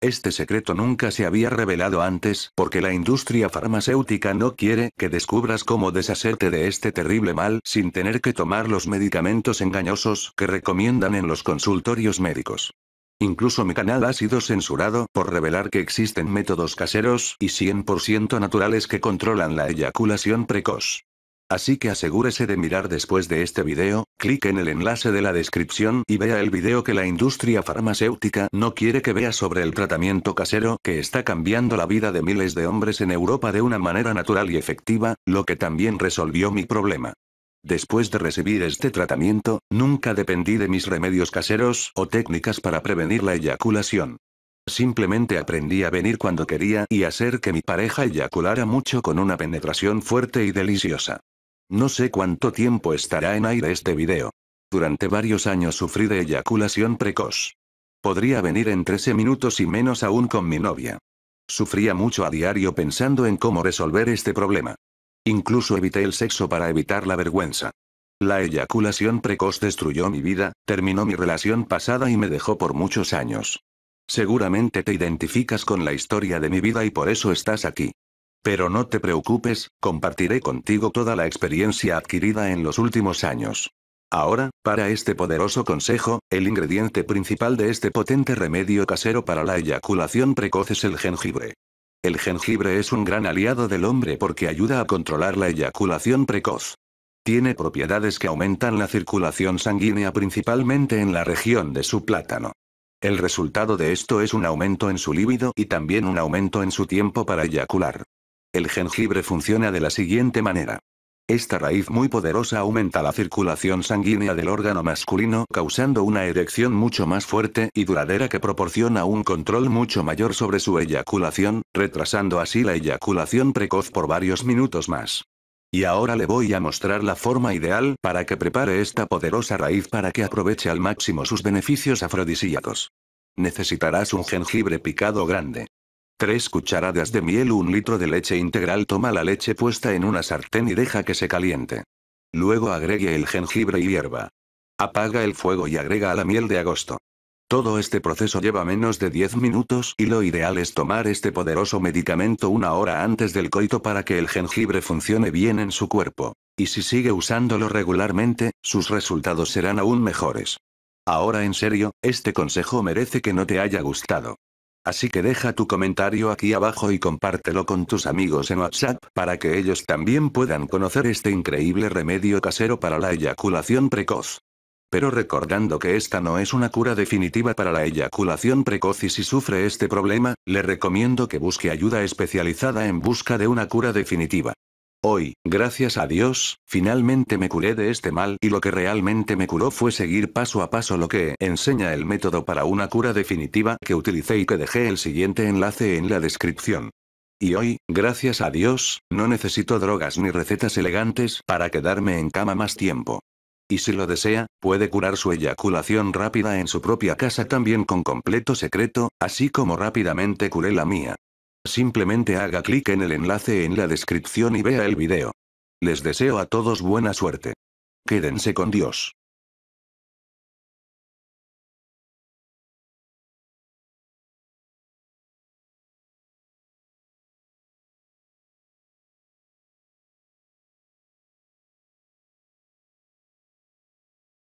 Este secreto nunca se había revelado antes porque la industria farmacéutica no quiere que descubras cómo deshacerte de este terrible mal sin tener que tomar los medicamentos engañosos que recomiendan en los consultorios médicos. Incluso mi canal ha sido censurado por revelar que existen métodos caseros y 100% naturales que controlan la eyaculación precoz. Así que asegúrese de mirar después de este video, clic en el enlace de la descripción y vea el video que la industria farmacéutica no quiere que vea sobre el tratamiento casero que está cambiando la vida de miles de hombres en Europa de una manera natural y efectiva, lo que también resolvió mi problema. Después de recibir este tratamiento, nunca dependí de mis remedios caseros o técnicas para prevenir la eyaculación. Simplemente aprendí a venir cuando quería y hacer que mi pareja eyaculara mucho con una penetración fuerte y deliciosa. No sé cuánto tiempo estará en aire este video. Durante varios años sufrí de eyaculación precoz. Podría venir en 13 minutos y menos aún con mi novia. Sufría mucho a diario pensando en cómo resolver este problema. Incluso evité el sexo para evitar la vergüenza. La eyaculación precoz destruyó mi vida, terminó mi relación pasada y me dejó por muchos años. Seguramente te identificas con la historia de mi vida y por eso estás aquí. Pero no te preocupes, compartiré contigo toda la experiencia adquirida en los últimos años. Ahora, para este poderoso consejo, el ingrediente principal de este potente remedio casero para la eyaculación precoz es el jengibre. El jengibre es un gran aliado del hombre porque ayuda a controlar la eyaculación precoz. Tiene propiedades que aumentan la circulación sanguínea principalmente en la región de su plátano. El resultado de esto es un aumento en su líbido y también un aumento en su tiempo para eyacular. El jengibre funciona de la siguiente manera. Esta raíz muy poderosa aumenta la circulación sanguínea del órgano masculino causando una erección mucho más fuerte y duradera que proporciona un control mucho mayor sobre su eyaculación, retrasando así la eyaculación precoz por varios minutos más. Y ahora le voy a mostrar la forma ideal para que prepare esta poderosa raíz para que aproveche al máximo sus beneficios afrodisíacos. Necesitarás un jengibre picado grande. 3 cucharadas de miel, 1 litro de leche integral. Toma la leche puesta en una sartén y deja que se caliente. Luego agregue el jengibre y hierba. Apaga el fuego y agrega a la miel de agosto. Todo este proceso lleva menos de 10 minutos y lo ideal es tomar este poderoso medicamento una hora antes del coito para que el jengibre funcione bien en su cuerpo. Y si sigue usándolo regularmente, sus resultados serán aún mejores. Ahora en serio, este consejo merece que no te haya gustado. Así que deja tu comentario aquí abajo y compártelo con tus amigos en WhatsApp para que ellos también puedan conocer este increíble remedio casero para la eyaculación precoz. Pero recordando que esta no es una cura definitiva para la eyaculación precoz y si sufre este problema, le recomiendo que busque ayuda especializada en busca de una cura definitiva. Hoy, gracias a Dios, finalmente me curé de este mal y lo que realmente me curó fue seguir paso a paso lo que enseña el método para una cura definitiva que utilicé y que dejé el siguiente enlace en la descripción. Y hoy, gracias a Dios, no necesito drogas ni recetas elegantes para quedarme en cama más tiempo. Y si lo desea, puede curar su eyaculación rápida en su propia casa también con completo secreto, así como rápidamente curé la mía. Simplemente haga clic en el enlace en la descripción y vea el video. Les deseo a todos buena suerte. Quédense con Dios.